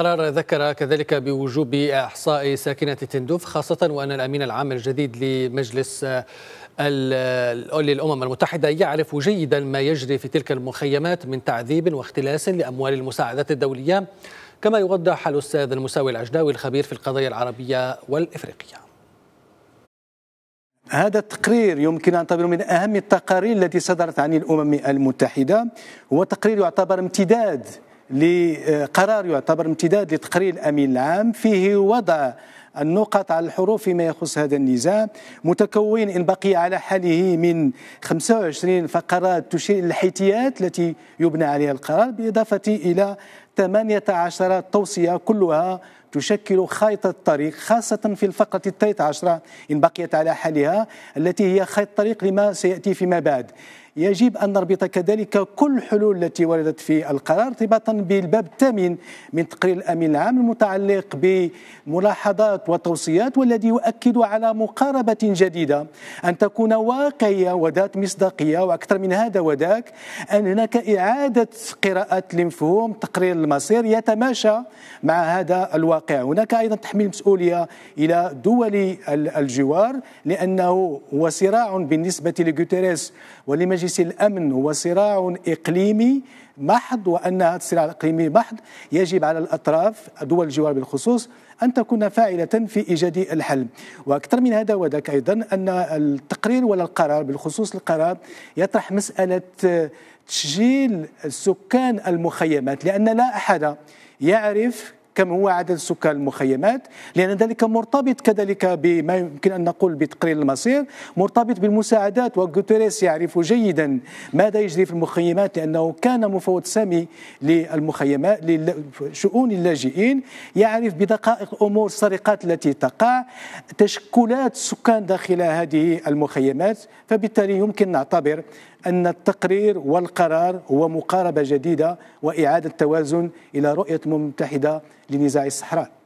القرار ذكر كذلك بوجوب احصاء ساكنه تندوف خاصه وان الامين العام الجديد لمجلس آه، للامم المتحده يعرف جيدا ما يجري في تلك المخيمات من تعذيب واختلاس لاموال المساعدات الدوليه كما يوضح الاستاذ المساوي العجلاوي الخبير في القضايا العربيه والافريقيه. هذا التقرير يمكن أن نعتبره من أهم التقارير التي صدرت عن الأمم المتحدة هو تقرير يعتبر امتداد لقرار يعتبر امتداد لتقرير الامين العام فيه وضع النقط على الحروف فيما يخص هذا النزاع متكون إن بقي على حاله من 25 فقرات تشير إلى الحيتيات التي يبنى عليها القرار بالإضافة إلى 18 توصية كلها تشكل خيط الطريق خاصة في الفقرة الثالثة عشرة إن بقيت على حالها التي هي خيط طريق لما سيأتي فيما بعد يجب أن نربط كذلك كل الحلول التي وردت في القرار ارتباطا بالباب الثامن من تقرير الأمين العام المتعلق بملاحظات وتوصيات والذي يؤكد على مقاربة جديدة أن تكون واقعية وذات مصداقية وأكثر من هذا وذاك أن هناك إعادة قراءة لمفهوم تقرير المصير يتماشى مع هذا الواقع هناك أيضا تحميل مسؤولية إلى دول الجوار لأنه هو صراع بالنسبة لجوتيريس ولمجلس مجلس الأمن هو صراع إقليمي محض وان هذا الصراع إقليمي محض يجب على الأطراف دول الجوار بالخصوص أن تكون فاعلة في إيجاد الحل وأكثر من هذا وذاك أيضا أن التقرير ولا القرار بالخصوص القرار يطرح مسألة تسجيل سكان المخيمات لأن لا أحد يعرف كم هو عدد سكان المخيمات لأن ذلك مرتبط كذلك بما يمكن أن نقول بتقرير المصير مرتبط بالمساعدات وغوتيريس يعرف جيدا ماذا يجري في المخيمات لأنه كان مفوض سامي للمخيمات لشؤون اللاجئين يعرف بدقائق أمور السرقات التي تقع تشكلات سكان داخل هذه المخيمات فبالتالي يمكن نعتبر أن التقرير والقرار هو مقاربة جديدة وإعادة توازن إلى رؤية الأمم المتحدة لنزاع الصحراء